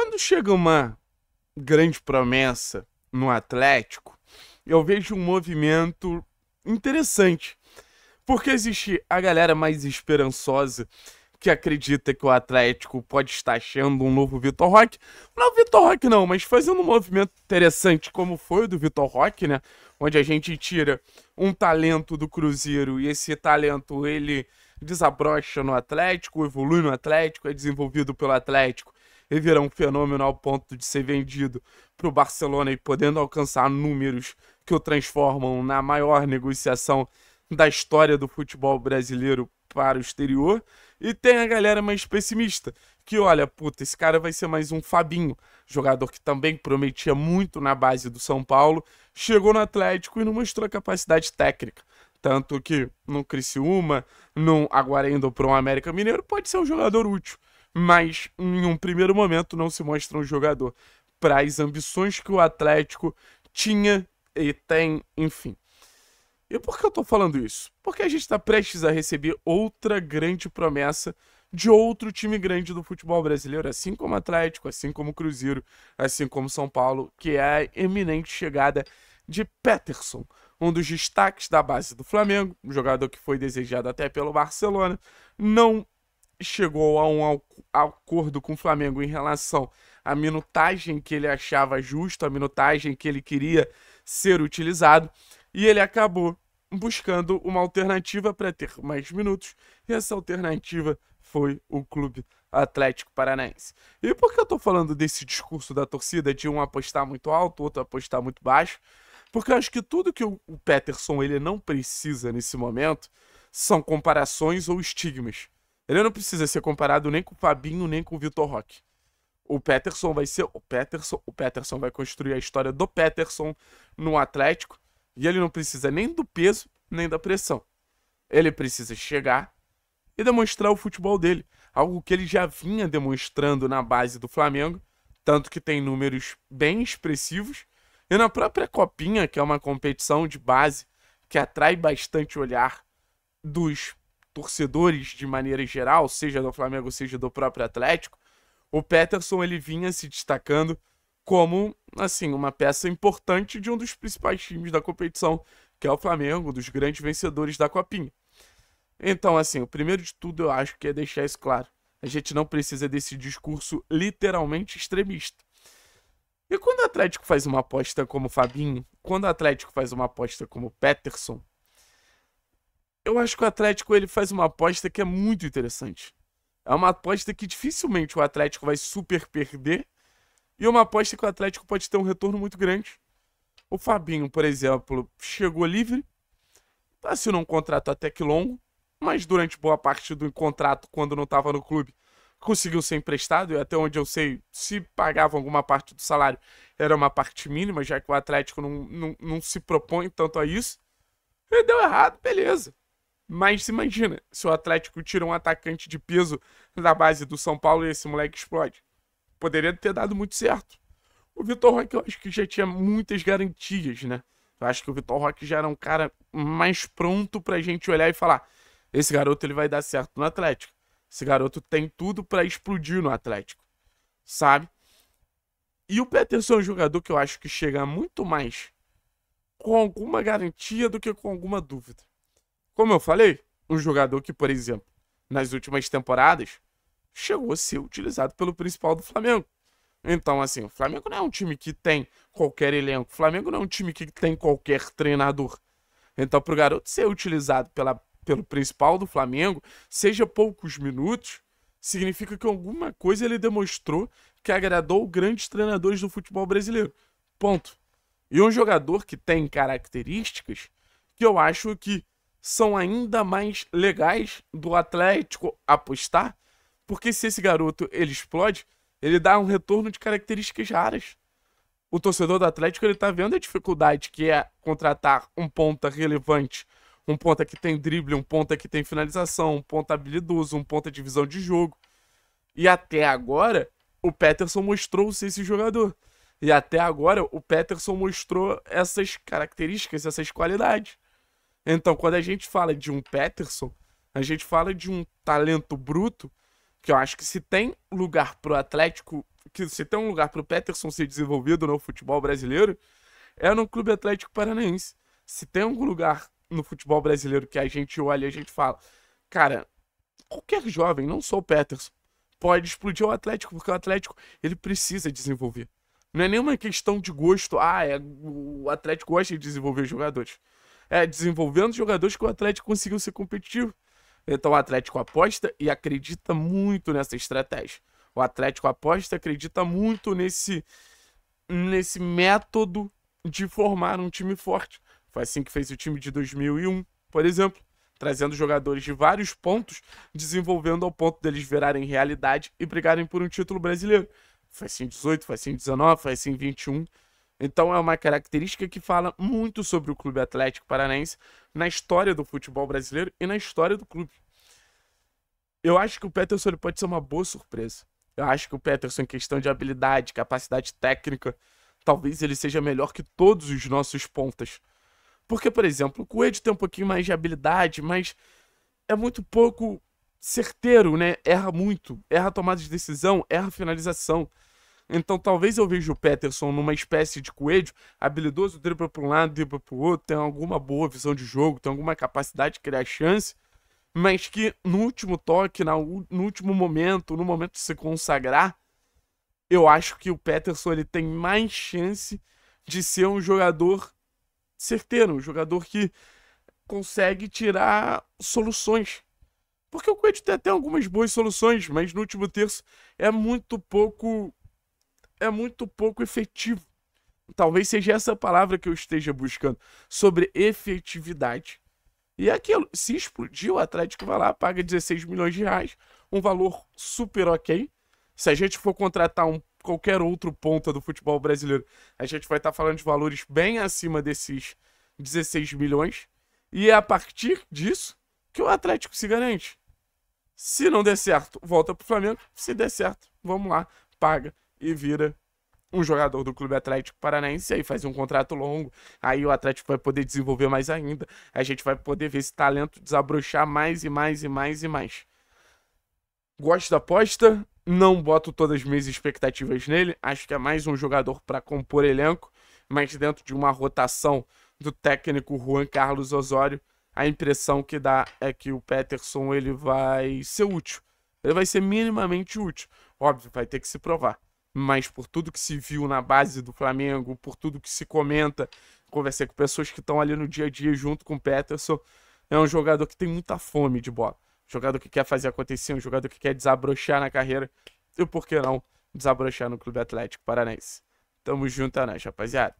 Quando chega uma grande promessa no Atlético, eu vejo um movimento interessante. Porque existe a galera mais esperançosa que acredita que o Atlético pode estar achando um novo Vitor Roque. Não Vitor Roque não, mas fazendo um movimento interessante como foi o do Vitor Roque, né? Onde a gente tira um talento do Cruzeiro e esse talento ele desabrocha no Atlético, evolui no Atlético, é desenvolvido pelo Atlético ele virá um fenômeno ao ponto de ser vendido para o Barcelona e podendo alcançar números que o transformam na maior negociação da história do futebol brasileiro para o exterior. E tem a galera mais pessimista, que olha, puta, esse cara vai ser mais um Fabinho, jogador que também prometia muito na base do São Paulo, chegou no Atlético e não mostrou capacidade técnica. Tanto que no Criciúma, não agora indo para o América Mineiro, pode ser um jogador útil mas em um primeiro momento não se mostra um jogador para as ambições que o Atlético tinha e tem, enfim. E por que eu estou falando isso? Porque a gente está prestes a receber outra grande promessa de outro time grande do futebol brasileiro, assim como Atlético, assim como Cruzeiro, assim como São Paulo, que é a eminente chegada de Peterson, um dos destaques da base do Flamengo, um jogador que foi desejado até pelo Barcelona, não chegou a um acordo com o Flamengo em relação à minutagem que ele achava justa, a minutagem que ele queria ser utilizado, e ele acabou buscando uma alternativa para ter mais minutos, e essa alternativa foi o Clube Atlético Paranaense. E por que eu estou falando desse discurso da torcida de um apostar muito alto, outro apostar muito baixo? Porque eu acho que tudo que o Peterson ele não precisa nesse momento são comparações ou estigmas. Ele não precisa ser comparado nem com o Fabinho, nem com o Vitor Roque. O Peterson vai ser o Peterson. O Peterson vai construir a história do Peterson no Atlético. E ele não precisa nem do peso, nem da pressão. Ele precisa chegar e demonstrar o futebol dele. Algo que ele já vinha demonstrando na base do Flamengo. Tanto que tem números bem expressivos. E na própria Copinha, que é uma competição de base que atrai bastante olhar dos torcedores de maneira geral, seja do Flamengo, seja do próprio Atlético, o Peterson ele vinha se destacando como assim uma peça importante de um dos principais times da competição, que é o Flamengo, dos grandes vencedores da Copinha. Então, assim, o primeiro de tudo eu acho que é deixar isso claro. A gente não precisa desse discurso literalmente extremista. E quando o Atlético faz uma aposta como Fabinho, quando o Atlético faz uma aposta como Peterson, eu acho que o Atlético ele faz uma aposta que é muito interessante. É uma aposta que dificilmente o Atlético vai super perder e é uma aposta que o Atlético pode ter um retorno muito grande. O Fabinho, por exemplo, chegou livre, tá assinou um contrato até que longo, mas durante boa parte do contrato, quando não estava no clube, conseguiu ser emprestado, e até onde eu sei, se pagava alguma parte do salário, era uma parte mínima, já que o Atlético não, não, não se propõe tanto a isso. E deu errado, beleza. Mas se imagina, se o Atlético tira um atacante de peso da base do São Paulo e esse moleque explode. Poderia ter dado muito certo. O Vitor Roque eu acho que já tinha muitas garantias, né? Eu acho que o Vitor Roque já era um cara mais pronto pra gente olhar e falar: esse garoto ele vai dar certo no Atlético. Esse garoto tem tudo para explodir no Atlético, sabe? E o Peterson é um jogador que eu acho que chega muito mais com alguma garantia do que com alguma dúvida. Como eu falei, um jogador que, por exemplo, nas últimas temporadas, chegou a ser utilizado pelo principal do Flamengo. Então, assim, o Flamengo não é um time que tem qualquer elenco. O Flamengo não é um time que tem qualquer treinador. Então, para o garoto ser utilizado pela, pelo principal do Flamengo, seja poucos minutos, significa que alguma coisa ele demonstrou que agradou grandes treinadores do futebol brasileiro. Ponto. E um jogador que tem características que eu acho que são ainda mais legais do Atlético apostar, porque se esse garoto ele explode, ele dá um retorno de características raras. O torcedor do Atlético ele tá vendo a dificuldade que é contratar um ponta relevante, um ponta que tem drible, um ponta que tem finalização, um ponta habilidoso, um ponta de visão de jogo. E até agora, o Peterson mostrou ser esse jogador. E até agora, o Peterson mostrou essas características, essas qualidades. Então, quando a gente fala de um Peterson, a gente fala de um talento bruto, que eu acho que se tem lugar pro Atlético, que se tem um lugar pro Peterson ser desenvolvido no futebol brasileiro, é no Clube Atlético Paranaense. Se tem algum lugar no futebol brasileiro que a gente olha e a gente fala, cara, qualquer jovem, não só o Peterson, pode explodir o Atlético, porque o Atlético ele precisa desenvolver. Não é nenhuma questão de gosto, ah, é, o Atlético gosta de desenvolver jogadores é, desenvolvendo jogadores que o Atlético conseguiu ser competitivo. Então o Atlético aposta e acredita muito nessa estratégia. O Atlético aposta e acredita muito nesse, nesse método de formar um time forte. Foi assim que fez o time de 2001, por exemplo, trazendo jogadores de vários pontos, desenvolvendo ao ponto deles virarem realidade e brigarem por um título brasileiro. Foi assim 18, foi assim 19, foi assim 21 então é uma característica que fala muito sobre o Clube Atlético Paranaense na história do futebol brasileiro e na história do clube. Eu acho que o Peterson pode ser uma boa surpresa. Eu acho que o Peterson, em questão de habilidade, capacidade técnica, talvez ele seja melhor que todos os nossos pontas. Porque, por exemplo, o Coelho tem um pouquinho mais de habilidade, mas é muito pouco certeiro, né? Erra muito, erra tomada de decisão, erra finalização. Então talvez eu veja o Peterson numa espécie de coelho, habilidoso, dribla para um lado, dribla para o outro, tem alguma boa visão de jogo, tem alguma capacidade de criar chance, mas que no último toque, no último momento, no momento de se consagrar, eu acho que o Peterson ele tem mais chance de ser um jogador certeiro, um jogador que consegue tirar soluções. Porque o Coelho tem até algumas boas soluções, mas no último terço é muito pouco é muito pouco efetivo. Talvez seja essa palavra que eu esteja buscando, sobre efetividade. E é aquilo, se explodiu, o Atlético vai lá, paga 16 milhões de reais, um valor super ok. Se a gente for contratar um, qualquer outro ponta do futebol brasileiro, a gente vai estar tá falando de valores bem acima desses 16 milhões. E é a partir disso que o Atlético se garante. Se não der certo, volta pro Flamengo. Se der certo, vamos lá, paga e vira um jogador do Clube Atlético Paranaense, aí faz um contrato longo, aí o Atlético vai poder desenvolver mais ainda, a gente vai poder ver esse talento desabrochar mais e mais e mais e mais. Gosto da aposta, não boto todas as minhas expectativas nele, acho que é mais um jogador para compor elenco, mas dentro de uma rotação do técnico Juan Carlos Osório, a impressão que dá é que o Peterson ele vai ser útil. Ele vai ser minimamente útil. Óbvio, vai ter que se provar mas por tudo que se viu na base do Flamengo, por tudo que se comenta, conversei com pessoas que estão ali no dia a dia junto com o Peterson, é um jogador que tem muita fome de bola. Um jogador que quer fazer acontecer, um jogador que quer desabrochar na carreira. E por que não desabrochar no Clube Atlético Paranaense? Tamo junto, né, rapaziada?